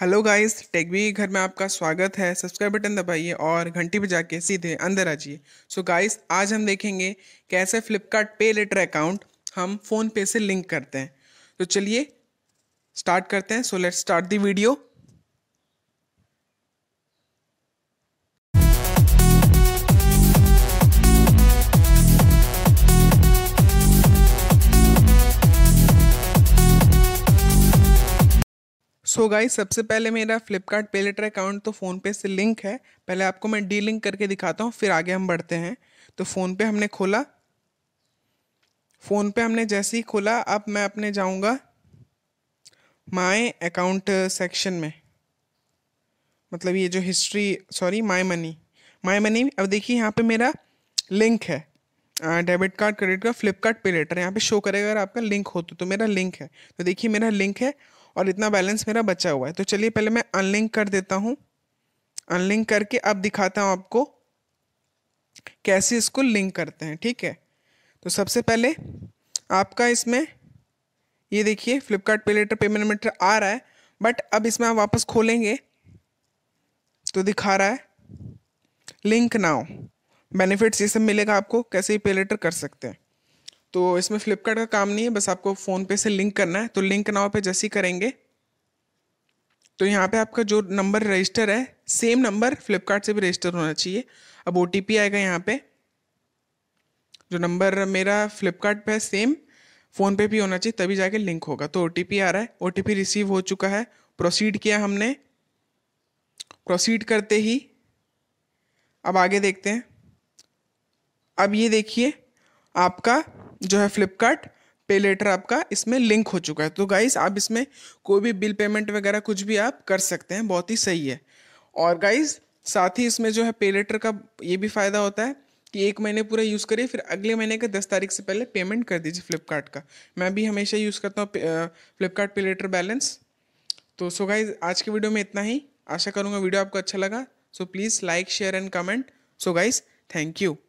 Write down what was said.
hello guys टेकवी घर में आपका स्वागत है सब्सक्राइब बटन दबाइए और घंटी बजा के सीधे अंदर आ जाइए सो गाइस आज हम देखेंगे कैसे फ्लिपकार्ट पे लेटर अकाउंट हम फ़ोन पे से लिंक करते हैं तो चलिए स्टार्ट करते हैं so let start the video so so guys सबसे पहले मेरा फ्लिपकार्ट पेलेटर अकाउंट तो फोन पे से लिंक है पहले आपको मैं डी लिंक करके दिखाता हूँ फिर आगे हम बढ़ते हैं तो फोन पे हमने खोला फ़ोन पे हमने जैसे ही खोला अब मैं अपने जाऊँगा माय अकाउंट सेक्शन में मतलब ये जो history sorry my money my money अब देखिए यहाँ पे मेरा लिंक है debit card credit card Flipkart pay later यहाँ पे शो करेगा अगर आपका लिंक हो तो, तो मेरा लिंक है तो देखिए मेरा लिंक है और इतना बैलेंस मेरा बचा हुआ है तो चलिए पहले मैं अनलिंक कर देता हूँ अनलिंक करके अब दिखाता हूँ आपको कैसे इसको लिंक करते हैं ठीक है तो सबसे पहले आपका इसमें ये देखिए Flipkart pay letter payment metre आ रहा है बट अब इसमें आप वापस खोलेंगे तो दिखा रहा है लिंक नाउ बेनिफिट्स ये सब मिलेगा आपको कैसे ही पे लेटर कर सकते हैं तो इसमें फ्लिपकार्ट का काम नहीं है बस आपको फ़ोनपे से लिंक करना है तो लिंक नाव पे जैसे ही करेंगे तो यहाँ पे आपका जो नंबर रजिस्टर है सेम नंबर फ्लिपकार्ट से भी रजिस्टर होना चाहिए अब ओ आएगा यहाँ पे जो नंबर मेरा फ्लिपकार्ट है सेम फ़ोनपे भी होना चाहिए तभी जाके लिंक होगा तो ओ आ रहा है ओ रिसीव हो चुका है प्रोसीड किया हमने प्रोसीड करते ही अब आगे देखते हैं अब ये देखिए आपका जो है फ्लिपकार्ट पे लेटर आपका इसमें लिंक हो चुका है तो गाइस आप इसमें कोई भी बिल पेमेंट वगैरह कुछ भी आप कर सकते हैं बहुत ही सही है और गाइस साथ ही इसमें जो है पे लेटर का ये भी फ़ायदा होता है कि एक महीने पूरा यूज़ करिए फिर अगले महीने के दस तारीख से पहले पेमेंट कर दीजिए फ्लिपकार्ट का मैं भी हमेशा यूज़ करता हूँ फ्लिपकार्ट पे लेटर बैलेंस तो सो गाइज आज के वीडियो में इतना ही आशा करूँगा वीडियो आपको अच्छा लगा so please like share and comment so guys thank you